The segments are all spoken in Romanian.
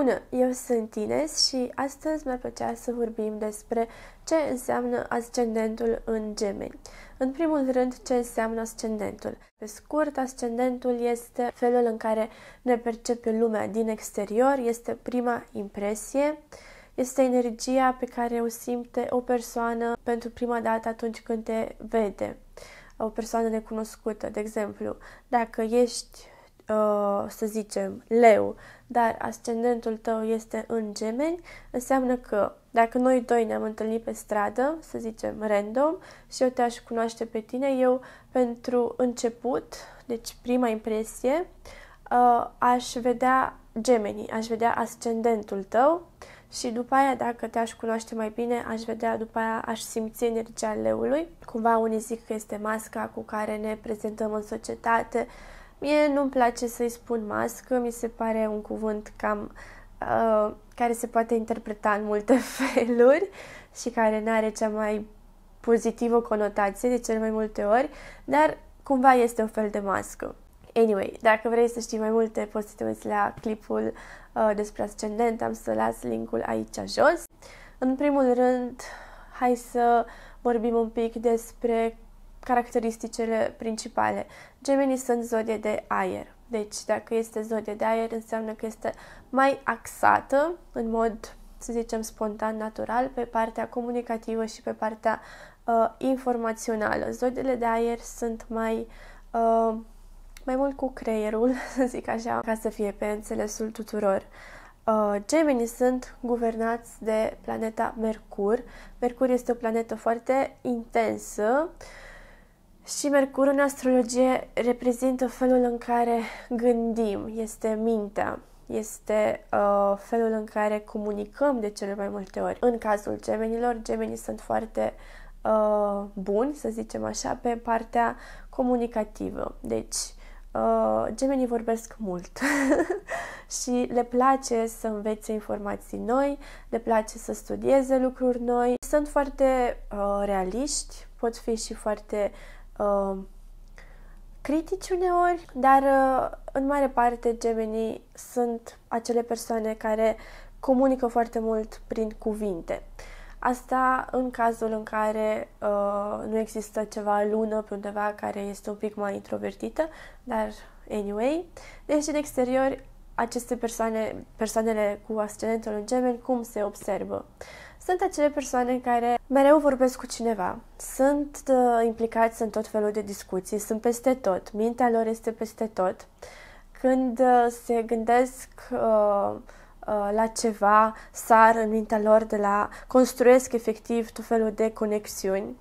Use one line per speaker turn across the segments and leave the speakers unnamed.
Bună, eu sunt Ines și astăzi mi-ar plăcea să vorbim despre ce înseamnă ascendentul în gemeni. În primul rând, ce înseamnă ascendentul? Pe scurt, ascendentul este felul în care ne percepe lumea din exterior, este prima impresie, este energia pe care o simte o persoană pentru prima dată atunci când te vede o persoană necunoscută. De exemplu, dacă ești Uh, să zicem, leu, dar ascendentul tău este în gemeni, înseamnă că dacă noi doi ne-am întâlnit pe stradă, să zicem random, și eu te-aș cunoaște pe tine, eu pentru început, deci prima impresie, uh, aș vedea gemenii, aș vedea ascendentul tău și după aia, dacă te-aș cunoaște mai bine, aș vedea, după aia aș simți energia leului. Cumva unii zic că este masca cu care ne prezentăm în societate, Mie nu-mi place să-i spun mască, mi se pare un cuvânt cam uh, care se poate interpreta în multe feluri și care nu are cea mai pozitivă conotație de cel mai multe ori, dar cumva este un fel de mască. Anyway, dacă vrei să știi mai multe, poți să te uiți la clipul uh, despre ascendent, am să las linkul aici jos. În primul rând, hai să vorbim un pic despre caracteristicele principale. Gemenii sunt zodie de aer. Deci, dacă este zodie de aer, înseamnă că este mai axată, în mod, să zicem, spontan, natural, pe partea comunicativă și pe partea uh, informațională. Zodiile de aer sunt mai, uh, mai mult cu creierul, să zic așa, ca să fie pe înțelesul tuturor. Uh, sunt guvernați de planeta Mercur. Mercur este o planetă foarte intensă, uh, și Mercur în astrologie reprezintă felul în care gândim, este mintea, este uh, felul în care comunicăm de cele mai multe ori. În cazul gemenilor, gemenii sunt foarte uh, buni, să zicem așa, pe partea comunicativă. Deci, uh, gemenii vorbesc mult și le place să învețe informații noi, le place să studieze lucruri noi, sunt foarte uh, realiști, pot fi și foarte uh, critici uneori, dar uh, în mare parte gemenii sunt acele persoane care comunică foarte mult prin cuvinte. Asta în cazul în care uh, nu există ceva lună pe undeva care este un pic mai introvertită, dar anyway. Deci, în exterior, aceste persoane, persoanele cu ascendentul în gemeni, cum se observă? Sunt acele persoane care mereu vorbesc cu cineva, sunt uh, implicați în tot felul de discuții, sunt peste tot, mintea lor este peste tot. Când uh, se gândesc uh, uh, la ceva, sar în mintea lor de la construiesc efectiv tot felul de conexiuni.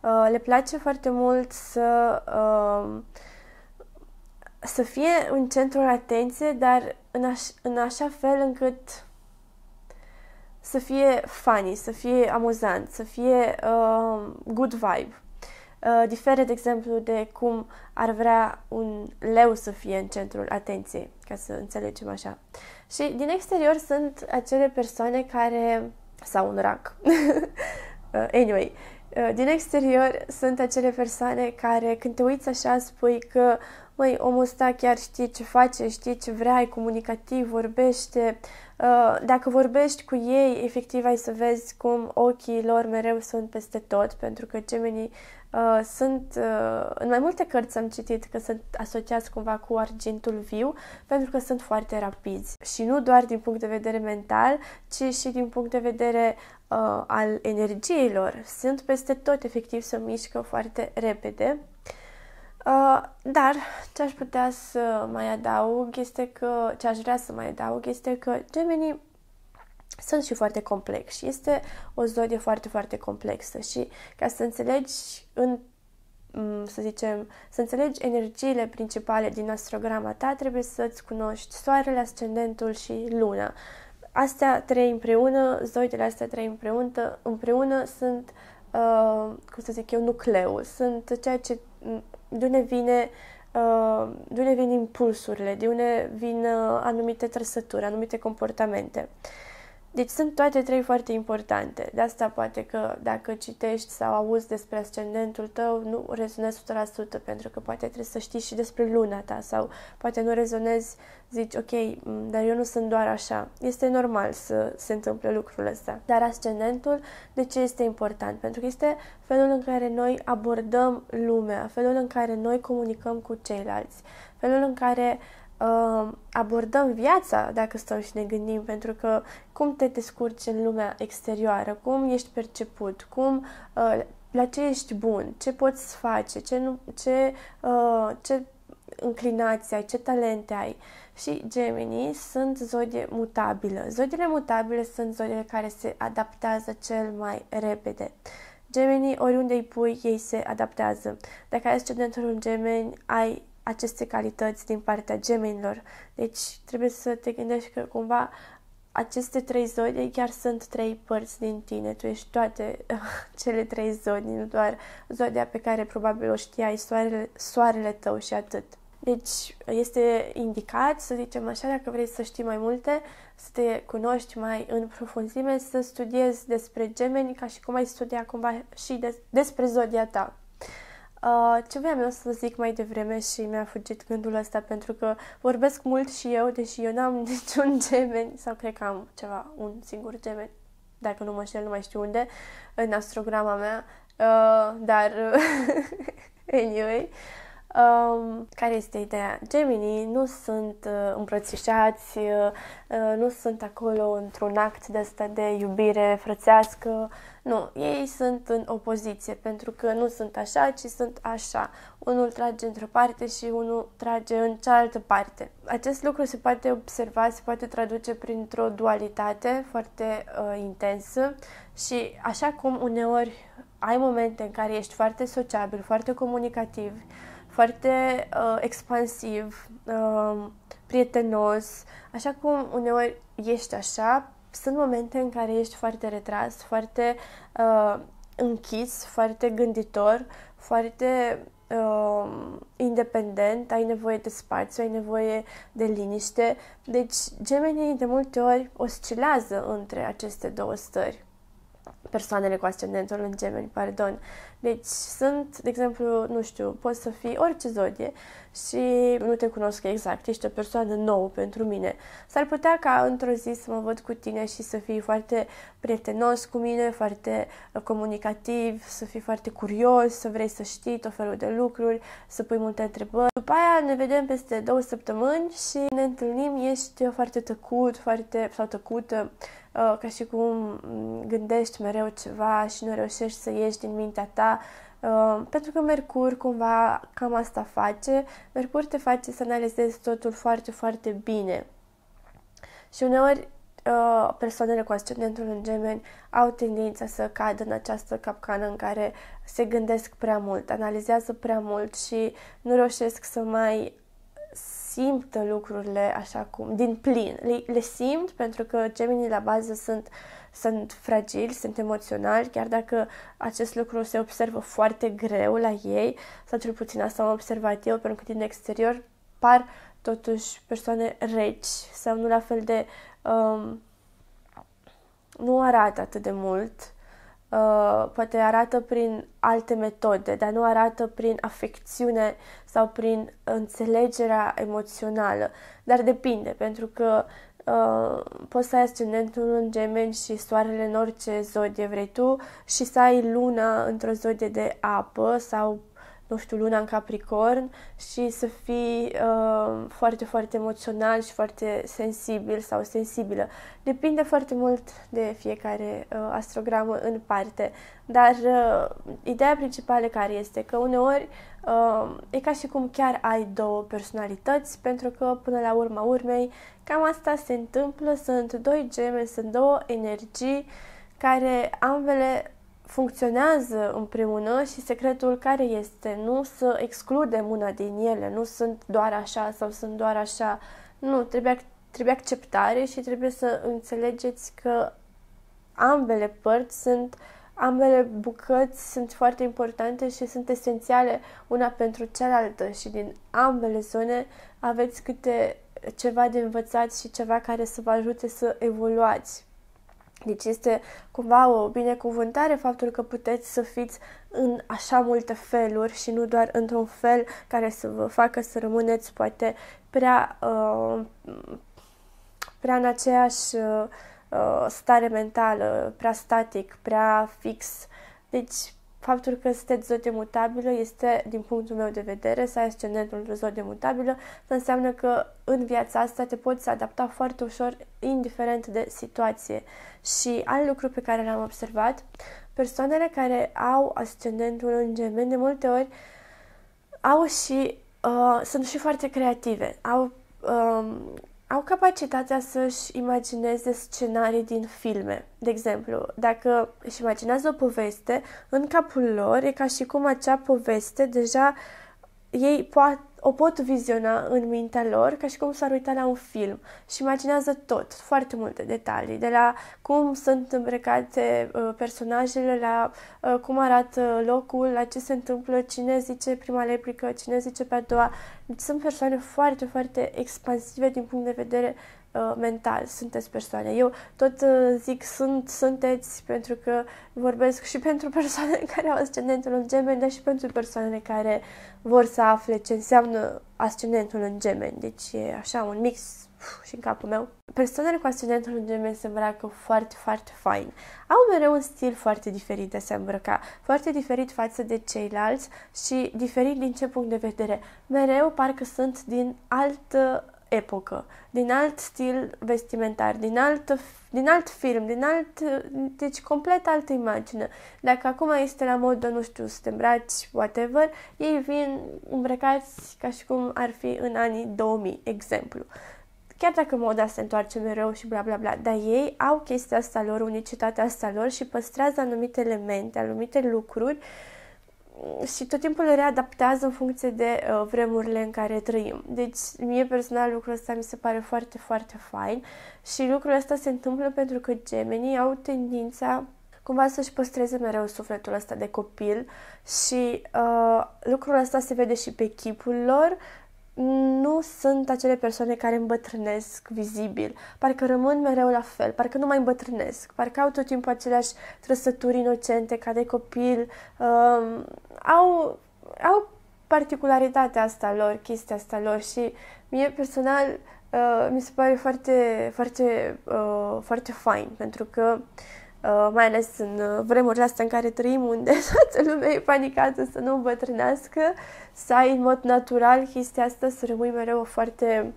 Uh, le place foarte mult să uh, să fie în centrul atenției, dar în, aș- în așa fel încât să fie funny, să fie amuzant, să fie uh, good vibe. Uh, diferă, de exemplu, de cum ar vrea un leu să fie în centrul atenției, ca să înțelegem așa. Și din exterior sunt acele persoane care... sau un rac. uh, anyway, uh, din exterior sunt acele persoane care când te uiți așa spui că măi, omul ăsta chiar știi ce face, știi ce vrea, e comunicativ, vorbește. Uh, dacă vorbești cu ei, efectiv ai să vezi cum ochii lor mereu sunt peste tot, pentru că gemenii uh, sunt, uh, în mai multe cărți am citit că sunt asociați cumva cu argintul viu, pentru că sunt foarte rapizi. Și nu doar din punct de vedere mental, ci și din punct de vedere uh, al energiilor. Sunt peste tot, efectiv, se mișcă foarte repede. Uh, dar ce aș putea să mai adaug este că, ce aș vrea să mai adaug este că Gemini sunt și foarte complex și este o zodie foarte, foarte complexă și ca să înțelegi în mm, să zicem, să înțelegi energiile principale din astrograma ta, trebuie să-ți cunoști soarele, ascendentul și luna. Astea trei împreună, zoidele astea trei împreună, împreună sunt, uh, cum să zic eu, nucleul, sunt ceea ce mm, de unde vine uh, de unde vin impulsurile, de unde vin uh, anumite trăsături, anumite comportamente. Deci sunt toate trei foarte importante. De asta poate că dacă citești sau auzi despre ascendentul tău, nu rezonezi 100%, pentru că poate trebuie să știi și despre luna ta sau poate nu rezonezi, zici, ok, dar eu nu sunt doar așa. Este normal să se întâmple lucrul ăsta. Dar ascendentul, de ce este important? Pentru că este felul în care noi abordăm lumea, felul în care noi comunicăm cu ceilalți, felul în care uh, abordăm viața dacă stăm și ne gândim, pentru că cum te descurci în lumea exterioară, cum ești perceput, cum, uh, la ce ești bun, ce poți face, ce, nu, ce, uh, ce înclinații ai, ce talente ai. Și Gemini sunt zodie mutabilă. Zodiile mutabile sunt zodiile care se adaptează cel mai repede. Gemenii, oriunde îi pui, ei se adaptează. Dacă ai ascendentul în gemeni, ai aceste calități din partea gemenilor. Deci trebuie să te gândești că cumva aceste trei zodii chiar sunt trei părți din tine. Tu ești toate cele trei zodii, nu doar zodia pe care probabil o știai, soarele, soarele tău și atât. Deci este indicat, să zicem așa, dacă vrei să știi mai multe, să te cunoști mai în profunzime, să studiezi despre gemeni ca și cum ai studia cumva și de- despre zodia ta. Uh, ce vreau eu să zic mai devreme și mi-a fugit gândul ăsta pentru că vorbesc mult și eu, deși eu n-am niciun gemeni sau cred că am ceva, un singur gemeni, dacă nu mă știu, nu mai știu unde, în astrograma mea, uh, dar anyway, Um, care este ideea? Geminii nu sunt uh, îmbrățișați, uh, uh, nu sunt acolo într-un act de asta de iubire frățească. Nu, ei sunt în opoziție, pentru că nu sunt așa, ci sunt așa. Unul trage într-o parte și unul trage în cealaltă parte. Acest lucru se poate observa, se poate traduce printr-o dualitate foarte uh, intensă și așa cum uneori ai momente în care ești foarte sociabil, foarte comunicativ, uh, foarte uh, expansiv, uh, prietenos, așa cum uneori ești așa, sunt momente în care ești foarte retras, foarte uh, închis, foarte gânditor, foarte uh, independent, ai nevoie de spațiu, ai nevoie de liniște. Deci, gemenii de multe ori oscilează între aceste două stări persoanele cu ascendentul în gemeni, pardon. Deci sunt, de exemplu, nu știu, poți să fii orice zodie și nu te cunosc exact, ești o persoană nouă pentru mine. S-ar putea ca într-o zi să mă văd cu tine și să fii foarte prietenos cu mine, foarte uh, comunicativ, să fii foarte curios, să vrei să știi tot felul de lucruri, să pui multe întrebări. După aia ne vedem peste două săptămâni și ne întâlnim, ești foarte tăcut, foarte, sau tăcută, Uh, ca și cum mm, gândești mereu ceva și nu reușești să ieși din mintea ta, uh, pentru că Mercur cumva cam asta face. Mercur te face să analizezi totul foarte, foarte bine. Și uneori uh, persoanele cu ascendentul în gemeni au tendința să cadă în această capcană în care se gândesc prea mult, analizează prea mult și nu reușesc să mai simt lucrurile așa cum, din plin. Le, le simt pentru că gemenii la bază sunt, sunt fragili, sunt emoționali, chiar dacă acest lucru se observă foarte greu la ei, sau cel puțin asta am observat eu, pentru că din exterior par totuși persoane reci sau nu la fel de... Um, nu arată atât de mult Uh, poate arată prin alte metode, dar nu arată prin afecțiune sau prin înțelegerea emoțională. Dar depinde, pentru că uh, poți să ai ascendentul în gemeni și soarele în orice zodie vrei tu și să ai luna într-o zodie de apă sau nu știu, luna în Capricorn și să fii uh, foarte, foarte emoțional și foarte sensibil sau sensibilă. Depinde foarte mult de fiecare uh, astrogramă în parte, dar uh, ideea principală care este că uneori uh, e ca și cum chiar ai două personalități, pentru că până la urma urmei cam asta se întâmplă, sunt doi gemeni, sunt două energii care ambele funcționează împreună și secretul care este nu să excludem una din ele, nu sunt doar așa sau sunt doar așa. Nu, trebuie, trebuie acceptare și trebuie să înțelegeți că ambele părți sunt ambele bucăți sunt foarte importante și sunt esențiale una pentru cealaltă și din ambele zone aveți câte ceva de învățat și ceva care să vă ajute să evoluați. Deci este cumva o binecuvântare faptul că puteți să fiți în așa multe feluri și nu doar într-un fel care să vă facă să rămâneți poate prea, uh, prea în aceeași uh, stare mentală, prea static, prea fix. Deci faptul că sunteți zodie mutabilă este, din punctul meu de vedere, să ai ascendentul într-o zodie mutabilă, înseamnă că în viața asta te poți adapta foarte ușor, indiferent de situație. Și alt lucru pe care l-am observat, persoanele care au ascendentul în gemeni, de multe ori au și, uh, sunt și foarte creative, au um, au capacitatea să-și imagineze scenarii din filme. De exemplu, dacă își imaginează o poveste, în capul lor e ca și cum acea poveste deja ei poate, o pot viziona în mintea lor ca și cum s-ar uita la un film și imaginează tot, foarte multe detalii, de la cum sunt îmbrăcate uh, personajele, la uh, cum arată locul, la ce se întâmplă, cine zice prima replică, cine zice pe a doua. Deci sunt persoane foarte, foarte expansive din punct de vedere Uh, mental, sunteți persoane. Eu tot uh, zic sunt, sunteți, pentru că vorbesc și pentru persoanele care au ascendentul în gemeni, dar și pentru persoanele care vor să afle ce înseamnă ascendentul în gemeni. Deci e așa un mix și în capul meu. Persoanele cu ascendentul în gemeni se îmbracă foarte, foarte fain. Au mereu un stil foarte diferit de a se îmbrăca, foarte diferit față de ceilalți și diferit din ce punct de vedere. Mereu parcă sunt din altă epocă, din alt stil vestimentar, din alt, din alt film, din alt, deci complet altă imagine. Dacă acum este la modă, nu știu, să te îmbraci, whatever, ei vin îmbrăcați ca și cum ar fi în anii 2000, exemplu. Chiar dacă moda se întoarce mereu și bla bla bla, dar ei au chestia asta lor, unicitatea asta lor și păstrează anumite elemente, anumite lucruri uh, și tot timpul readaptează în funcție de uh, vremurile în care trăim. Deci, mie personal lucrul ăsta mi se pare foarte, foarte fain și lucrul ăsta se întâmplă pentru că gemenii au tendința cumva să-și păstreze mereu sufletul ăsta de copil și uh, lucrul ăsta se vede și pe chipul lor, nu sunt acele persoane care îmbătrânesc vizibil, parcă rămân mereu la fel, parcă nu mai îmbătrânesc, parcă au tot timpul aceleași trăsături inocente ca de copil, um, au, au particularitatea asta lor, chestia asta lor și mie personal uh, mi se pare foarte, foarte, uh, foarte fain pentru că uh, Uh, mai ales în uh, vremurile astea în care trăim, unde toată lumea e panicată să nu îmbătrânească, să ai în mod natural chestia asta, să rămâi mereu foarte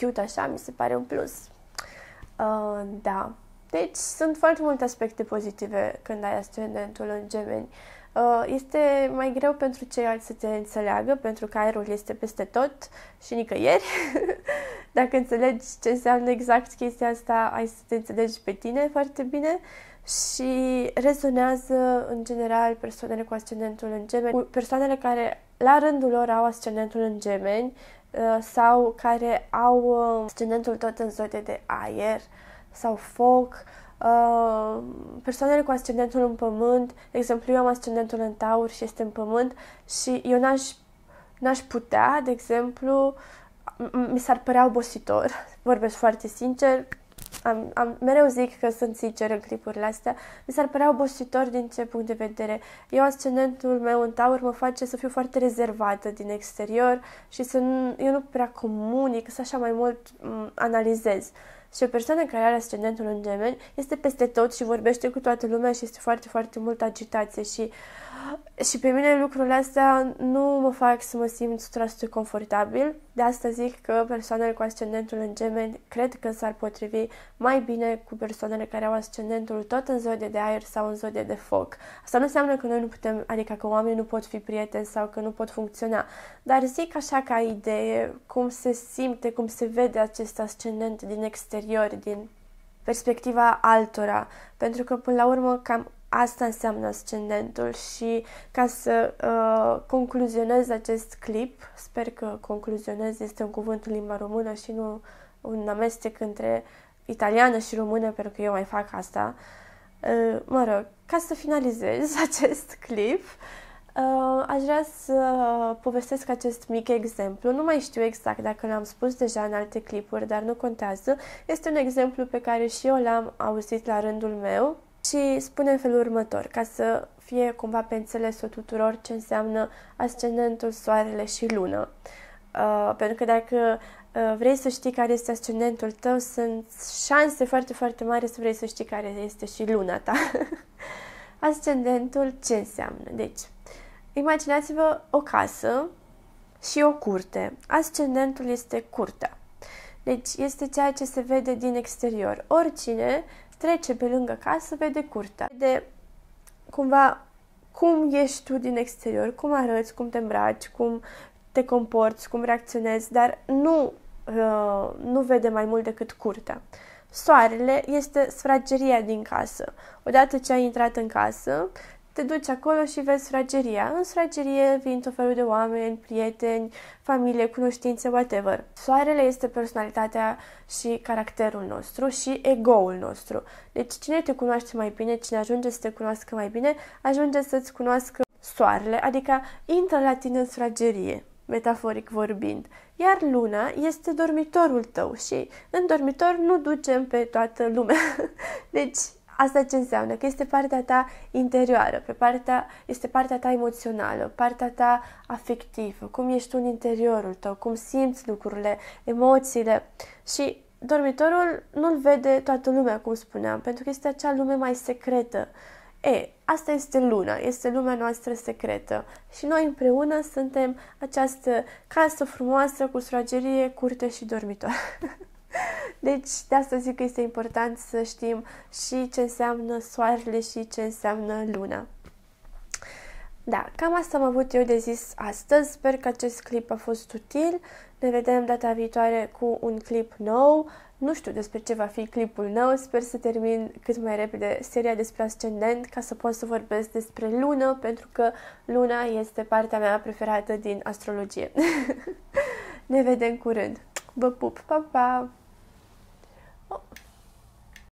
cute, așa, mi se pare un plus. Uh, da. Deci sunt foarte multe aspecte pozitive când ai ascendentul în gemeni. Uh, este mai greu pentru ceilalți să te înțeleagă, pentru că aerul este peste tot și nicăieri. Dacă înțelegi ce înseamnă exact chestia asta, ai să te înțelegi pe tine foarte bine și rezonează în general persoanele cu ascendentul în gemeni, persoanele care la rândul lor au ascendentul în gemeni uh, sau care au uh, ascendentul tot în zone de aer sau foc, uh, persoanele cu ascendentul în pământ, de exemplu, eu am ascendentul în taur și este în pământ și eu n-aș, n-aș putea, de exemplu, mi s-ar părea obositor, vorbesc foarte sincer, am, am, mereu zic că sunt sincer în clipurile astea, mi s-ar părea obositor din ce punct de vedere. Eu, ascendentul meu în taur, mă face să fiu foarte rezervată din exterior și să nu, eu nu prea comunic, să așa mai mult m- analizez. Și o persoană care are ascendentul în gemeni este peste tot și vorbește cu toată lumea și este foarte, foarte mult agitație și uh, și pe mine lucrurile astea nu mă fac să mă simt 100% confortabil, de asta zic că persoanele cu ascendentul în gemeni cred că s-ar potrivi mai bine cu persoanele care au ascendentul tot în zodie de aer sau în zodie de foc. Asta nu înseamnă că noi nu putem, adică că oamenii nu pot fi prieteni sau că nu pot funcționa, dar zic așa ca idee cum se simte, cum se vede acest ascendent din exterior, din perspectiva altora, pentru că până la urmă cam asta înseamnă ascendentul și ca să uh, concluzionez acest clip, sper că concluzionez este un cuvânt în limba română și nu un amestec între italiană și română, pentru că eu mai fac asta. Uh, mă rog, ca să finalizez acest clip, uh, aș vrea să povestesc acest mic exemplu. Nu mai știu exact dacă l-am spus deja în alte clipuri, dar nu contează. Este un exemplu pe care și eu l-am auzit la rândul meu și spune în felul următor, ca să fie cumva pe înțelesul tuturor ce înseamnă ascendentul, soarele și lună. Uh, pentru că dacă uh, vrei să știi care este ascendentul tău, sunt șanse foarte, foarte mari să vrei să știi care este și luna ta. ascendentul ce înseamnă? Deci, imaginați-vă o casă și o curte. Ascendentul este curtea. Deci, este ceea ce se vede din exterior. Oricine trece pe lângă casă, vede curtea. Vede cumva cum ești tu din exterior, cum arăți, cum te îmbraci, cum te comporți, cum reacționezi, dar nu, uh, nu vede mai mult decât curtea. Soarele este sfrageria din casă. Odată ce ai intrat în casă, te duci acolo și vezi frageria. În fragerie vin tot felul de oameni, prieteni, familie, cunoștințe, whatever. Soarele este personalitatea și caracterul nostru și ego-ul nostru. Deci cine te cunoaște mai bine, cine ajunge să te cunoască mai bine, ajunge să-ți cunoască soarele, adică intră la tine în fragerie, metaforic vorbind. Iar luna este dormitorul tău și în dormitor nu ducem pe toată lumea. Deci Asta ce înseamnă? Că este partea ta interioară, pe partea, este partea ta emoțională, partea ta afectivă, cum ești tu în interiorul tău, cum simți lucrurile, emoțiile și dormitorul nu-l vede toată lumea, cum spuneam, pentru că este acea lume mai secretă. E, asta este luna, este lumea noastră secretă și noi împreună suntem această casă frumoasă cu sragerie, curte și dormitor. Deci, de asta zic că este important să știm și ce înseamnă soarele și ce înseamnă luna. Da, cam asta am avut eu de zis astăzi. Sper că acest clip a fost util. Ne vedem data viitoare cu un clip nou. Nu știu despre ce va fi clipul nou, sper să termin cât mai repede seria despre ascendent ca să pot să vorbesc despre lună, pentru că luna este partea mea preferată din astrologie. ne vedem curând! Vă pup! Pa, pa!